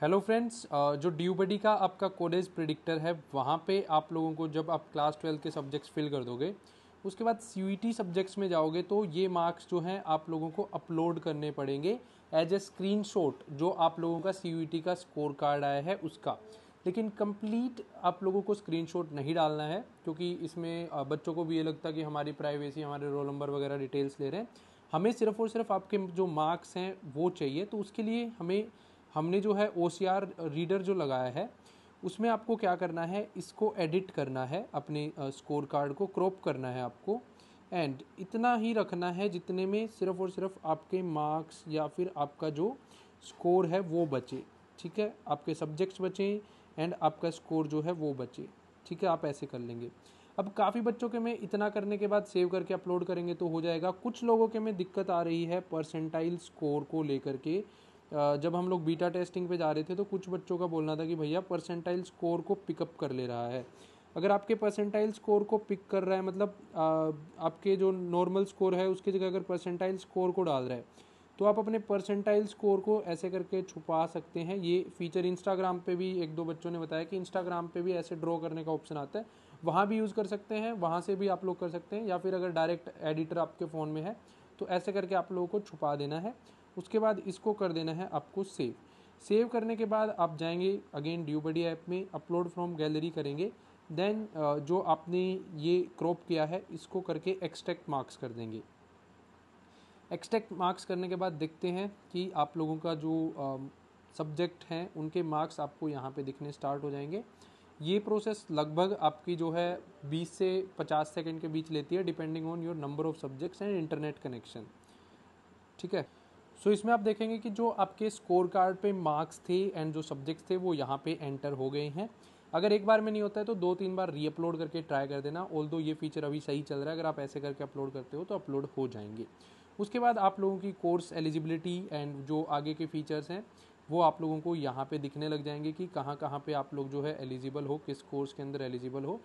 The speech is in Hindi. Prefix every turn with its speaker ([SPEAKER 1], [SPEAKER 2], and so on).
[SPEAKER 1] हेलो फ्रेंड्स जो ड्यूबडी का आपका कॉलेज प्रिडिक्टर है वहाँ पे आप लोगों को जब आप क्लास ट्वेल्व के सब्जेक्ट्स फिल कर दोगे उसके बाद सी सब्जेक्ट्स e में जाओगे तो ये मार्क्स जो हैं आप लोगों को अपलोड करने पड़ेंगे एज ए स्क्रीन जो आप लोगों का सी e का स्कोर कार्ड आया है उसका लेकिन कंप्लीट आप लोगों को स्क्रीन नहीं डालना है क्योंकि इसमें बच्चों को भी ये लगता है कि हमारी प्राइवेसी हमारे रोल नंबर वगैरह डिटेल्स ले रहे हैं हमें सिर्फ और सिर्फ आपके जो मार्क्स हैं वो चाहिए तो उसके लिए हमें हमने जो है ओ रीडर जो लगाया है उसमें आपको क्या करना है इसको एडिट करना है अपने स्कोर कार्ड को क्रॉप करना है आपको एंड इतना ही रखना है जितने में सिर्फ और सिर्फ आपके मार्क्स या फिर आपका जो स्कोर है वो बचे ठीक है आपके सब्जेक्ट्स बचें एंड आपका स्कोर जो है वो बचे ठीक है आप ऐसे कर लेंगे अब काफ़ी बच्चों के में इतना करने के बाद सेव करके अपलोड करेंगे तो हो जाएगा कुछ लोगों के में दिक्कत आ रही है परसेंटाइल स्कोर को लेकर के जब हम लोग बीटा टेस्टिंग पे जा रहे थे तो कुछ बच्चों का बोलना था कि भैया परसेंटाइल स्कोर को पिकअप कर ले रहा है अगर आपके परसेंटाइल स्कोर को पिक कर रहा है मतलब आपके जो नॉर्मल स्कोर है उसकी जगह अगर परसेंटाइल स्कोर को डाल रहा है तो आप अपने परसेंटाइल स्कोर को ऐसे करके छुपा सकते हैं ये फीचर इंस्टाग्राम पे भी एक दो बच्चों ने बताया कि इंस्टाग्राम पे भी ऐसे ड्रॉ करने का ऑप्शन आता है वहाँ भी यूज़ कर सकते हैं वहाँ से भी आप लोग कर सकते हैं या फिर अगर डायरेक्ट एडिटर आपके फ़ोन में है तो ऐसे करके आप लोगों को छुपा देना है उसके बाद इसको कर देना है आपको सेव सेव करने के बाद आप जाएंगे अगेन ड्यूबडी ऐप में अपलोड फ्रॉम गैलरी करेंगे देन uh, जो आपने ये क्रॉप किया है इसको करके एक्सट्रैक्ट मार्क्स कर देंगे एक्सट्रैक्ट मार्क्स करने के बाद देखते हैं कि आप लोगों का जो सब्जेक्ट um, हैं उनके मार्क्स आपको यहाँ पे दिखने स्टार्ट हो जाएंगे ये प्रोसेस लगभग आपकी जो है 20 से 50 सेकंड के बीच लेती है depending on your number of subjects and internet connection ठीक है सो so, इसमें आप देखेंगे कि जो आपके स्कोर कार्ड पे मार्क्स थे एंड जो सब्जेक्ट्स थे वो यहाँ पे एंटर हो गए हैं अगर एक बार में नहीं होता है तो दो तीन बार री अपलोड करके ट्राई कर देना ऑल दो ये फीचर अभी सही चल रहा है अगर आप ऐसे करके अपलोड करते हो तो अपलोड हो जाएंगे उसके बाद आप लोगों की कोर्स एलिजिबिलिटी एंड जो आगे के फीचर्स हैं वो आप लोगों को यहाँ पे दिखने लग जाएंगे कि कहाँ कहाँ पे आप लोग जो है एलिजिबल हो किस कोर्स के अंदर एलिजिबल हो